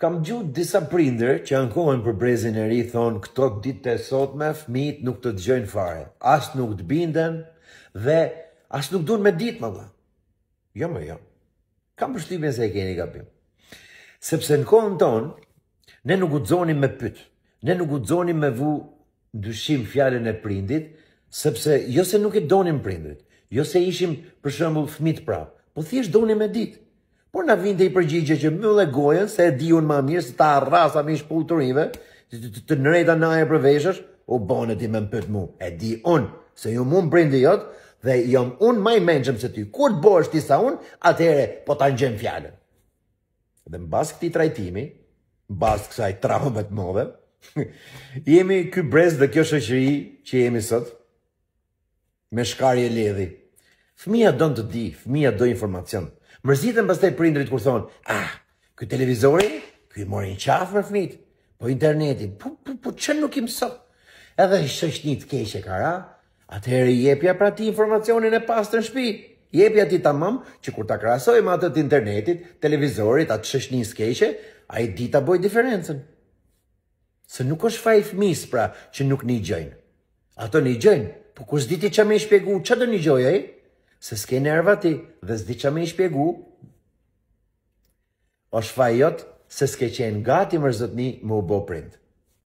kam gju disa prinder që ankohen për brezin e ri, thonë këto ditë të sot me fmit nuk të të gjojnë fare, asë nuk të binden dhe asë nuk dunë me ditë më dhe. Jo më jo, kam përshtypjen se e keni kapim. Sepse në kohën tonë, ne nuk u dzonim me pytë, ne nuk u dzonim me vu ndyshim fjallin e prindit, sepse jo se nuk e donim prindit, jo se ishim për shëmbull fmit prapë, po thjesht donim me ditë. Por na vinte i përgjigje që mbyllë gojën se e diun më mirë se ta arrasa me shpulturive, të nreta na e përveshësh, u bën ti më pyet mu. E di un se ju mund brinde jot dhe jam un më i mençëm se ti. Kur të bosh ti sa un, atëherë po ta ngjem fjalën. Dhe mbas këtij trajtimi, mbas kësaj traumë të madhe, jemi ky brez dhe kjo shoqëri që jemi sot me shkarje ledhi. Fëmia don të di, fëmia do informacion. Mërzitën pas të prindrit kur thonë, ah, këj televizori, këj mori një qafë më fmit, po interneti, po, po, po, që nuk i sot. Edhe shësht një të e kara, atëherë jepja pra ti informacionin e pas të në shpi, jepja ti të mëmë që kur të krasoj ma të të internetit, televizorit, atë shësht një keshë, a i di të boj diferencen. Se nuk është fa i pra që nuk një gjojnë. Ato një po kur zdi ti që me i shpjegu, që do një gjojnë e? Se s'ke nerva ti dhe s'di që me i shpjegu O shfajot se s'ke qenë gati më rëzëtni më u bo prindë